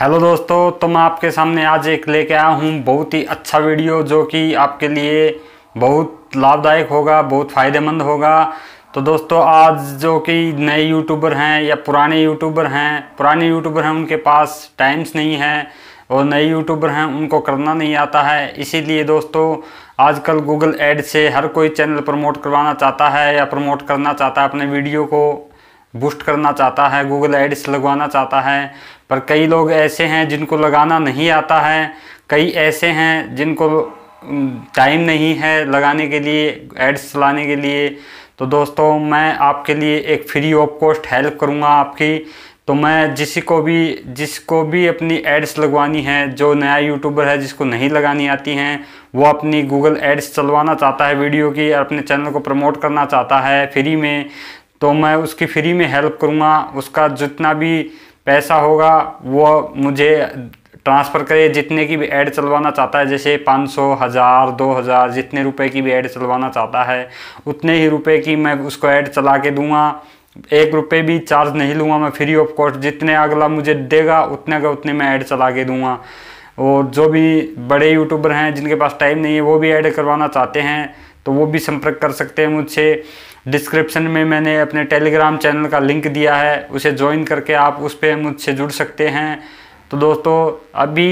hello दोस्तों तो मैं आपके सामने आज एक लेके आया हूँ बहुत ही अच्छा वीडियो जो कि आपके लिए बहुत लाभदायक होगा बहुत फ़ायदेमंद होगा तो दोस्तों आज जो कि नए यूट्यूबर हैं या पुराने यूट्यूबर हैं पुराने यूट्यूबर हैं उनके पास टाइम्स नहीं है और नए यूट्यूबर हैं उनको करना नहीं आता है इसीलिए दोस्तों आजकल गूगल एड से हर कोई चैनल प्रमोट करवाना चाहता है या प्रमोट करना चाहता है अपने वीडियो को बूस्ट करना चाहता है गूगल एड्स लगवाना चाहता है पर कई लोग ऐसे हैं जिनको लगाना नहीं आता है कई ऐसे हैं जिनको टाइम नहीं है लगाने के लिए एड्स चलाने के लिए तो दोस्तों मैं आपके लिए एक फ्री ऑफ कॉस्ट हेल्प करूँगा आपकी तो मैं जिस को भी जिसको भी अपनी एड्स लगवानी है जो नया यूट्यूबर है जिसको नहीं लगानी आती हैं वो अपनी गूगल एड्स चलवाना चाहता है वीडियो की और अपने चैनल को प्रमोट करना चाहता है फ्री में तो मैं उसकी फ्री में हेल्प करूँगा उसका जितना भी पैसा होगा वो मुझे ट्रांसफ़र करे जितने की भी ऐड चलवाना चाहता है जैसे पाँच सौ हज़ार दो हज़ार जितने रुपए की भी ऐड चलवाना चाहता है उतने ही रुपए की मैं उसको ऐड चला के दूंगा एक रुपये भी चार्ज नहीं लूँगा मैं फ्री ऑफ कॉस्ट जितने अगला मुझे देगा उतने का उतने मैं ऐड चला के दूँगा और जो भी बड़े यूट्यूबर हैं जिनके पास टाइम नहीं है वो भी ऐड करवाना चाहते हैं तो वो भी संपर्क कर सकते हैं मुझसे डिस्क्रिप्शन में मैंने अपने टेलीग्राम चैनल का लिंक दिया है उसे ज्वाइन करके आप उस पर मुझसे जुड़ सकते हैं तो दोस्तों अभी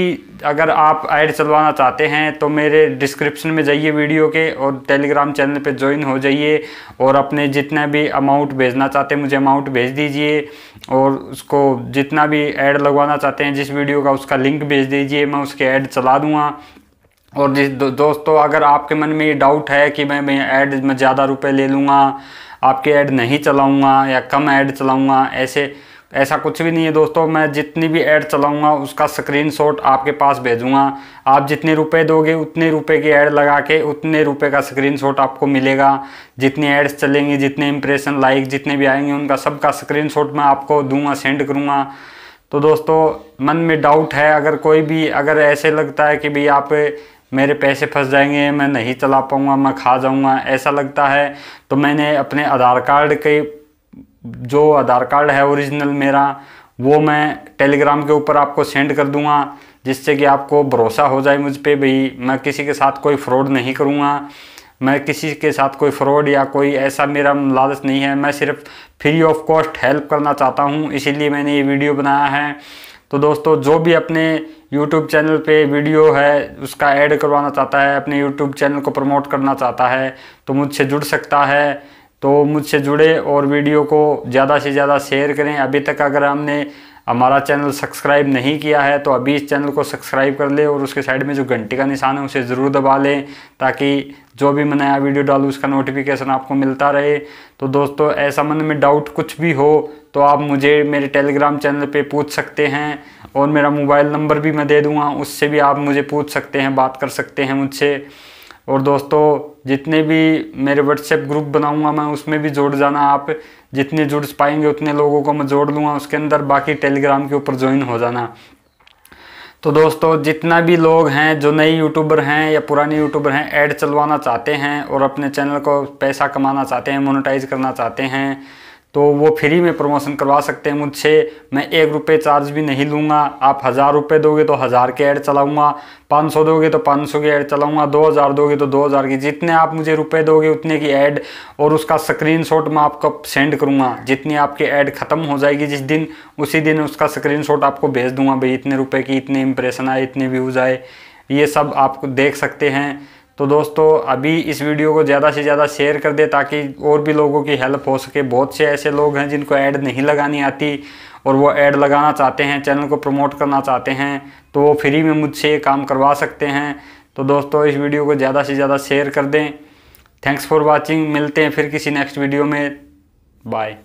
अगर आप ऐड चलवाना चाहते हैं तो मेरे डिस्क्रिप्शन में जाइए वीडियो के और टेलीग्राम चैनल पे ज्वाइन हो जाइए और अपने जितना भी अमाउंट भेजना चाहते हैं मुझे अमाउंट भेज दीजिए और उसको जितना भी ऐड लगवाना चाहते हैं जिस वीडियो का उसका लिंक भेज दीजिए मैं उसके ऐड चला दूँगा और दो, दोस्तों अगर आपके मन में ये डाउट है कि मैं मैं ऐड में ज़्यादा रुपए ले लूँगा आपके ऐड नहीं चलाऊँगा या कम ऐड चलाऊँगा ऐसे ऐसा कुछ भी नहीं है दोस्तों मैं जितनी भी ऐड चलाऊँगा उसका शॉट आपके पास भेजूँगा आप जितने रुपए दोगे उतने रुपए की ऐड लगा के उतने रुपए का शॉट आपको मिलेगा जितनी ऐड्स चलेंगी जितने इंप्रेशन लाइक जितने भी आएंगे उनका सबका शॉट मैं आपको दूँगा सेंड करूँगा तो दोस्तों मन में डाउट है अगर कोई भी अगर ऐसे लगता है कि भाई आप मेरे पैसे फंस जाएंगे मैं नहीं चला पाऊँगा मैं खा जाऊँगा ऐसा लगता है तो मैंने अपने आधार कार्ड के जो आधार कार्ड है ओरिजिनल मेरा वो मैं टेलीग्राम के ऊपर आपको सेंड कर दूंगा जिससे कि आपको भरोसा हो जाए मुझ पर भाई मैं किसी के साथ कोई फ्रॉड नहीं करूँगा मैं किसी के साथ कोई फ्रॉड या कोई ऐसा मेरा लालच नहीं है मैं सिर्फ फ्री ऑफ कॉस्ट हेल्प करना चाहता हूँ इसीलिए मैंने ये वीडियो बनाया है तो दोस्तों जो भी अपने यूट्यूब चैनल पे वीडियो है उसका ऐड करवाना चाहता है अपने यूट्यूब चैनल को प्रमोट करना चाहता है तो मुझसे जुड़ सकता है तो मुझसे जुड़े और वीडियो को ज़्यादा से ज़्यादा शेयर करें अभी तक अगर हमने हमारा चैनल सब्सक्राइब नहीं किया है तो अभी इस चैनल को सब्सक्राइब कर लें और उसके साइड में जो घंटी का निशान है उसे ज़रूर दबा लें ताकि जो भी मैं नया वीडियो डालूँ उसका नोटिफिकेशन आपको मिलता रहे तो दोस्तों ऐसा मन में डाउट कुछ भी हो तो आप मुझे मेरे टेलीग्राम चैनल पर पूछ सकते हैं और मेरा मोबाइल नंबर भी मैं दे दूँगा उससे भी आप मुझे पूछ सकते हैं बात कर सकते हैं मुझसे और दोस्तों जितने भी मेरे व्हाट्सएप ग्रुप बनाऊंगा मैं उसमें भी जोड़ जाना आप जितने जुड़ पाएंगे उतने लोगों को मैं जोड़ लूँगा उसके अंदर बाकी टेलीग्राम के ऊपर ज्वाइन हो जाना तो दोस्तों जितना भी लोग हैं जो नए यूट्यूबर हैं या पुराने यूट्यूबर हैं ऐड चलवाना चाहते हैं और अपने चैनल को पैसा कमाना चाहते हैं मोनेटाइज करना चाहते हैं तो वो फ्री में प्रमोशन करवा सकते हैं मुझसे मैं एक रुपये चार्ज भी नहीं लूँगा आप हज़ार रुपये दोगे तो हज़ार के ऐड चलाऊँगा पाँच सौ दोगे तो पाँच सौ के ऐड चलाऊँगा दो हज़ार दोगे तो दो हज़ार की जितने आप मुझे रुपये दोगे उतने की ऐड और उसका स्क्रीन शॉट मैं आपको सेंड करूँगा जितनी आपकी ऐड ख़त्म हो जाएगी जिस दिन उसी दिन उसका स्क्रीन शॉट आपको भेज दूँगा भाई इतने रुपये की इतने इंप्रेशन आए इतने व्यूज़ आए ये सब आप देख सकते हैं तो दोस्तों अभी इस वीडियो को ज़्यादा से ज़्यादा शेयर कर दे ताकि और भी लोगों की हेल्प हो सके बहुत से ऐसे लोग हैं जिनको ऐड नहीं लगानी आती और वो ऐड लगाना चाहते हैं चैनल को प्रमोट करना चाहते हैं तो वो फ्री में मुझसे ये काम करवा सकते हैं तो दोस्तों इस वीडियो को ज़्यादा से ज़्यादा शेयर कर दें थैंक्स फॉर वॉचिंग मिलते हैं फिर किसी नेक्स्ट वीडियो में बाय